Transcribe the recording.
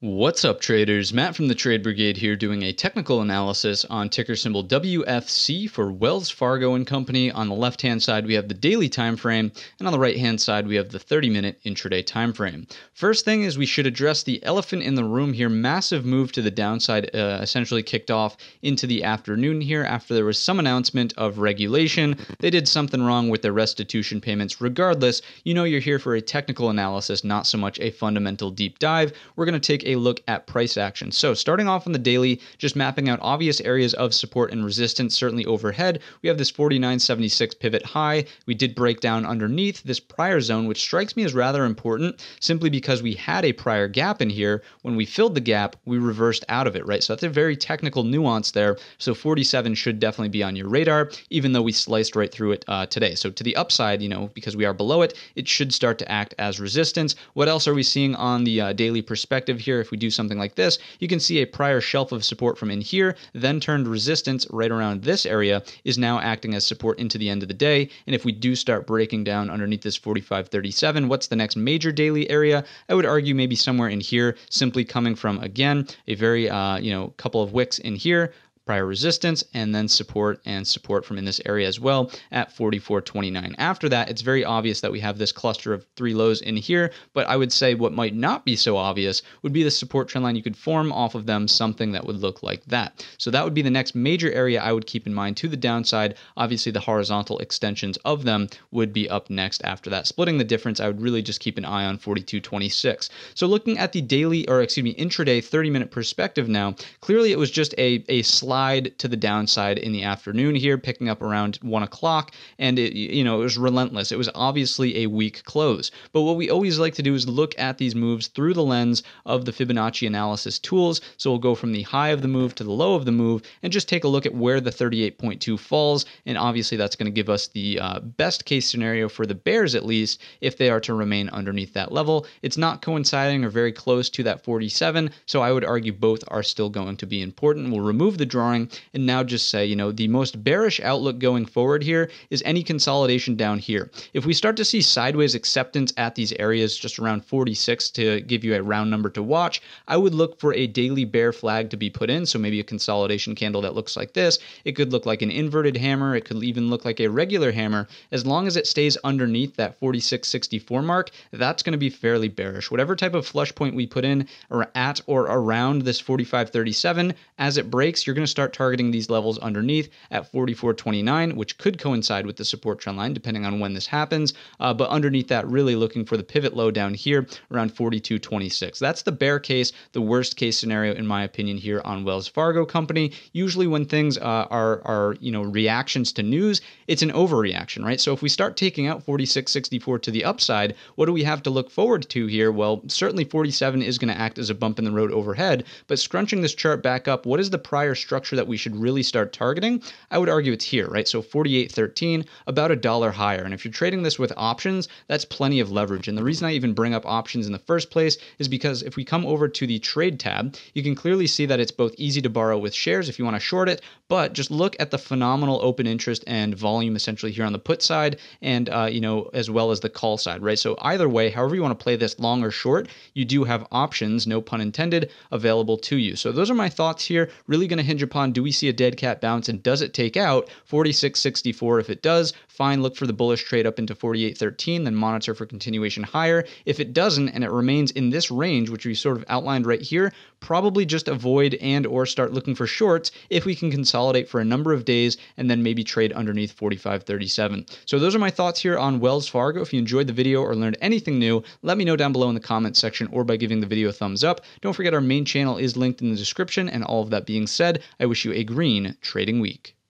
What's up, traders? Matt from the Trade Brigade here doing a technical analysis on ticker symbol WFC for Wells Fargo and Company. On the left hand side, we have the daily time frame, and on the right hand side, we have the 30 minute intraday time frame. First thing is we should address the elephant in the room here. Massive move to the downside uh, essentially kicked off into the afternoon here after there was some announcement of regulation. They did something wrong with their restitution payments. Regardless, you know you're here for a technical analysis, not so much a fundamental deep dive. We're going to take a look at price action. So, starting off on the daily, just mapping out obvious areas of support and resistance, certainly overhead, we have this 49.76 pivot high. We did break down underneath this prior zone, which strikes me as rather important simply because we had a prior gap in here. When we filled the gap, we reversed out of it, right? So, that's a very technical nuance there. So, 47 should definitely be on your radar, even though we sliced right through it uh, today. So, to the upside, you know, because we are below it, it should start to act as resistance. What else are we seeing on the uh, daily perspective here? here, if we do something like this, you can see a prior shelf of support from in here, then turned resistance right around this area is now acting as support into the end of the day. And if we do start breaking down underneath this 45.37, what's the next major daily area? I would argue maybe somewhere in here, simply coming from, again, a very, uh, you know, couple of wicks in here, prior resistance and then support and support from in this area as well at 44.29. After that, it's very obvious that we have this cluster of three lows in here, but I would say what might not be so obvious would be the support trend line you could form off of them, something that would look like that. So that would be the next major area I would keep in mind to the downside. Obviously, the horizontal extensions of them would be up next after that. Splitting the difference, I would really just keep an eye on 42.26. So looking at the daily, or excuse me, intraday 30 minute perspective now, clearly it was just a, a slide slide to the downside in the afternoon here, picking up around one o'clock, and it you know it was relentless. It was obviously a weak close. But what we always like to do is look at these moves through the lens of the Fibonacci analysis tools. So we'll go from the high of the move to the low of the move, and just take a look at where the 38.2 falls. And obviously that's going to give us the uh, best case scenario for the bears at least if they are to remain underneath that level. It's not coinciding or very close to that 47, so I would argue both are still going to be important. We'll remove the drawing and now just say, you know, the most bearish outlook going forward here is any consolidation down here. If we start to see sideways acceptance at these areas, just around 46 to give you a round number to watch, I would look for a daily bear flag to be put in. So maybe a consolidation candle that looks like this. It could look like an inverted hammer. It could even look like a regular hammer. As long as it stays underneath that 46.64 mark, that's going to be fairly bearish. Whatever type of flush point we put in or at or around this 45.37, as it breaks, you're going to start targeting these levels underneath at 44.29, which could coincide with the support trend line depending on when this happens. Uh, but underneath that, really looking for the pivot low down here around 42.26. That's the bear case, the worst case scenario in my opinion here on Wells Fargo Company. Usually, when things uh, are are you know reactions to news, it's an overreaction, right? So if we start taking out 46.64 to the upside, what do we have to look forward to here? Well, certainly 47 is going to act as a bump in the road overhead, but scrunching this chart back up, what is the prior structure? structure that we should really start targeting, I would argue it's here, right? So 48.13, about a dollar higher. And if you're trading this with options, that's plenty of leverage. And the reason I even bring up options in the first place is because if we come over to the trade tab, you can clearly see that it's both easy to borrow with shares if you want to short it, but just look at the phenomenal open interest and volume essentially here on the put side and, uh, you know, as well as the call side, right? So either way, however you want to play this long or short, you do have options, no pun intended, available to you. So those are my thoughts here. Really going to hinge upon do we see a dead cat bounce and does it take out 4664 if it does fine, look for the bullish trade up into 48.13, then monitor for continuation higher. If it doesn't and it remains in this range, which we sort of outlined right here, probably just avoid and or start looking for shorts if we can consolidate for a number of days and then maybe trade underneath 45.37. So those are my thoughts here on Wells Fargo. If you enjoyed the video or learned anything new, let me know down below in the comments section or by giving the video a thumbs up. Don't forget our main channel is linked in the description. And all of that being said, I wish you a green trading week.